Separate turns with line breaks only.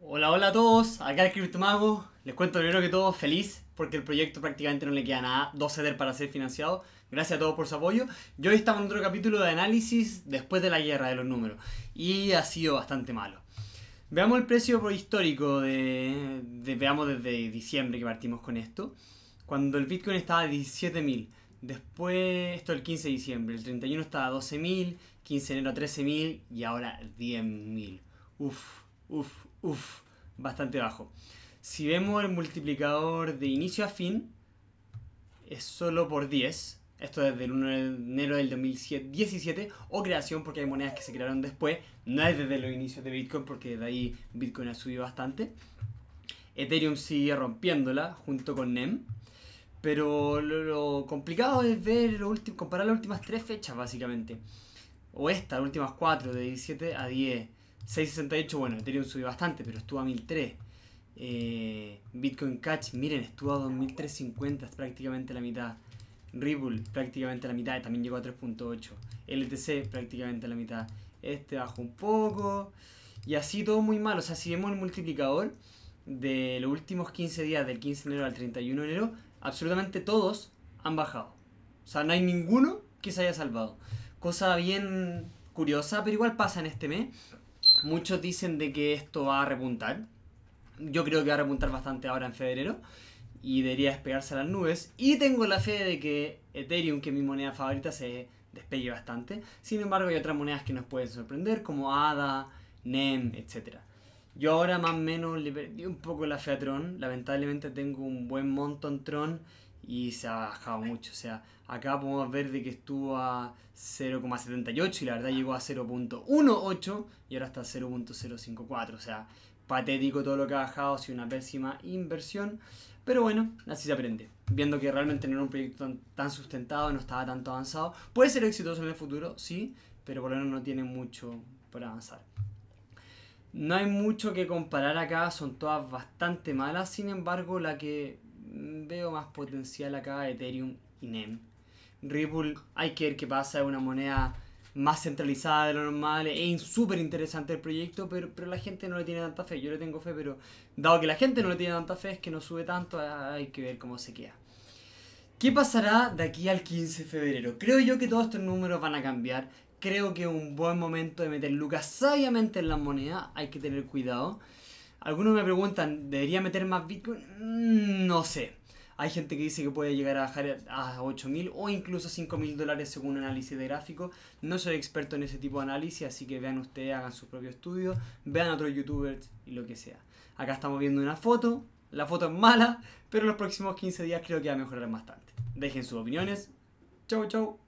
Hola, hola a todos, acá el Mago. Les cuento primero que todo feliz porque el proyecto prácticamente no le queda nada, 12 del para ser financiado. Gracias a todos por su apoyo. Yo hoy estaba en otro capítulo de análisis después de la guerra de los números y ha sido bastante malo. Veamos el precio histórico de, veamos desde diciembre que partimos con esto, cuando el Bitcoin estaba a 17.000. Después, esto el 15 de diciembre, el 31 estaba a 12.000, 15 de enero a 13.000 y ahora 10.000. Uf, uf, Uf, bastante bajo. Si vemos el multiplicador de inicio a fin, es solo por 10. Esto desde el 1 de enero del 2017 o creación porque hay monedas que se crearon después. No es desde los inicios de Bitcoin porque de ahí Bitcoin ha subido bastante. Ethereum sigue rompiéndola junto con NEM. Pero lo, complicado es ver comparar las últimas tres fechas básicamente. O estas, las últimas cuatro, de 17 a 10. 668, bueno, Ethereum subió bastante, pero estuvo a 1003. Eh, Bitcoin Cash, miren, estuvo a 2350, es prácticamente la mitad. Ripple, prácticamente la mitad, también llegó a 3.8. LTC, prácticamente la mitad. Este bajó un poco. Y así todo muy mal. O sea, si vemos el multiplicador de los últimos 15 días, del 15 de enero al 31 de enero, absolutamente todos han bajado. O sea, no hay ninguno que se haya salvado. Cosa bien curiosa, pero igual pasa en este mes. Muchos dicen de que esto va a repuntar. Yo creo que va a repuntar bastante ahora en febrero y debería despegarse a las nubes. Y tengo la fe de que Ethereum, que es mi moneda favorita, se despegue bastante. Sin embargo, hay otras monedas que nos pueden sorprender, como ADA, NEM, etc. Yo ahora más o menos le perdí un poco la fe a Tron. Lamentablemente tengo un buen montón Tron y se ha bajado mucho. O sea, acá podemos ver de que estuvo a 0,78 y la verdad llegó a 0.18 y ahora está a 0.054. O sea, patético todo lo que ha bajado, ha sido una pésima inversión. Pero bueno, así se aprende. Viendo que realmente no era un proyecto tan, tan sustentado, no estaba tanto avanzado. Puede ser exitoso en el futuro, sí, pero por lo menos no tiene mucho por avanzar. No hay mucho que comparar acá, son todas bastante malas, sin embargo la que veo más potencial acá Ethereum y NEM. Ripple, hay que ver qué pasa, es una moneda más centralizada de lo normal. Es súper interesante el proyecto, pero, pero la gente no le tiene tanta fe. Yo le tengo fe, pero dado que la gente no le tiene tanta fe, es que no sube tanto, ah, hay que ver cómo se queda. ¿Qué pasará de aquí al 15 de febrero? Creo yo que todos estos números van a cambiar. Creo que es un buen momento de meter lucas sabiamente en las monedas, Hay que tener cuidado. Algunos me preguntan, ¿debería meter más Bitcoin? Mm, no sé. Hay gente que dice que puede llegar a bajar a 8.000 o incluso 5.000 dólares según análisis de gráfico. No soy experto en ese tipo de análisis, así que vean ustedes, hagan su propio estudio, vean a otros youtubers y lo que sea. Acá estamos viendo una foto, la foto es mala, pero en los próximos 15 días creo que va a mejorar bastante. Dejen sus opiniones. Chau, chau.